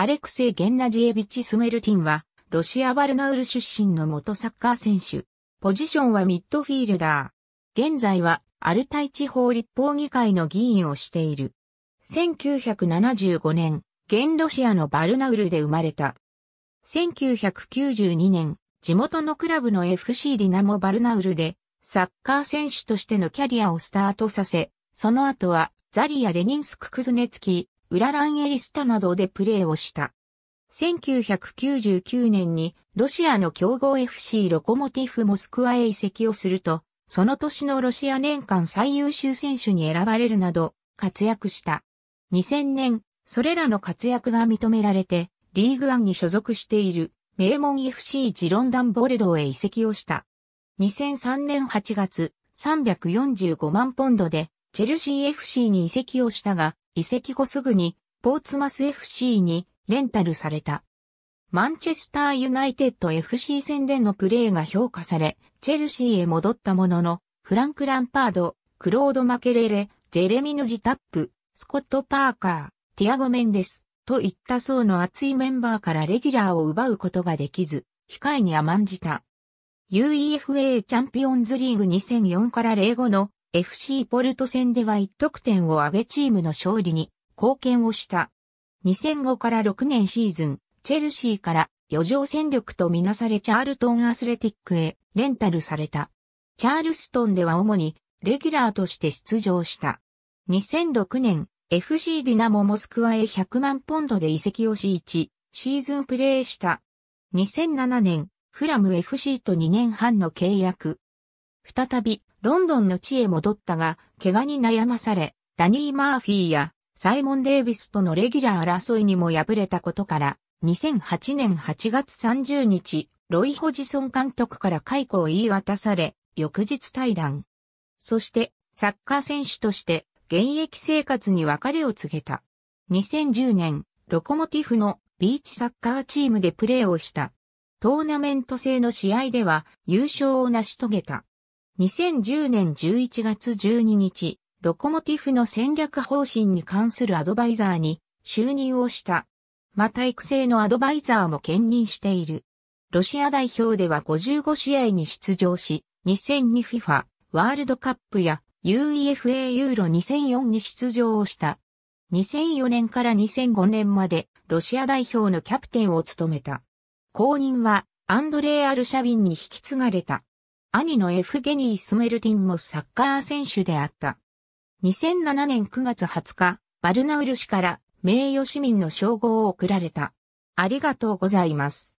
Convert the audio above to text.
アレクセイ・ゲンラジエビチ・スメルティンは、ロシア・バルナウル出身の元サッカー選手。ポジションはミッドフィールダー。現在は、アルタイ地方立法議会の議員をしている。1975年、現ロシアのバルナウルで生まれた。1992年、地元のクラブの FC ディナモバルナウルで、サッカー選手としてのキャリアをスタートさせ、その後は、ザリア・レニンスク・クズネツキウラランエリスタなどでプレーをした。1999年にロシアの強豪 FC ロコモティフモスクワへ移籍をすると、その年のロシア年間最優秀選手に選ばれるなど活躍した。2000年、それらの活躍が認められて、リーグアンに所属している名門 FC ジロンダンボルドーへ移籍をした。2003年8月、345万ポンドでチェルシー FC に移籍をしたが、移籍後すぐに、ポーツマス FC にレンタルされた。マンチェスターユナイテッド FC 戦でのプレーが評価され、チェルシーへ戻ったものの、フランク・ランパード、クロード・マケレレ、ジェレミヌ・ジタップ、スコット・パーカー、ティアゴ・メンデス、といった層の厚いメンバーからレギュラーを奪うことができず、控えに甘んじた。UEFA チャンピオンズリーグ2004から05の FC ポルト戦では1得点を挙げチームの勝利に貢献をした。2005から6年シーズン、チェルシーから余剰戦力とみなされチャールトンアスレティックへレンタルされた。チャールストンでは主にレギュラーとして出場した。2006年、FC ディナモモスクワへ100万ポンドで移籍をし1シーズンプレーした。2007年、フラム FC と2年半の契約。再びロンドンの地へ戻ったが、怪我に悩まされ、ダニー・マーフィーやサイモン・デイビスとのレギュラー争いにも敗れたことから、2008年8月30日、ロイ・ホジソン監督から解雇を言い渡され、翌日退団。そして、サッカー選手として、現役生活に別れを告げた。2010年、ロコモティフのビーチサッカーチームでプレーをした。トーナメント制の試合では優勝を成し遂げた。2010年11月12日、ロコモティフの戦略方針に関するアドバイザーに就任をした。また育成のアドバイザーも兼任している。ロシア代表では55試合に出場し、2002FIFA ワールドカップや UEFA ユーロ2004に出場をした。2004年から2005年までロシア代表のキャプテンを務めた。後任はアンドレー・アルシャビンに引き継がれた。兄のエフゲニー・スメルティンもサッカー選手であった。2007年9月20日、バルナウル氏から名誉市民の称号を贈られた。ありがとうございます。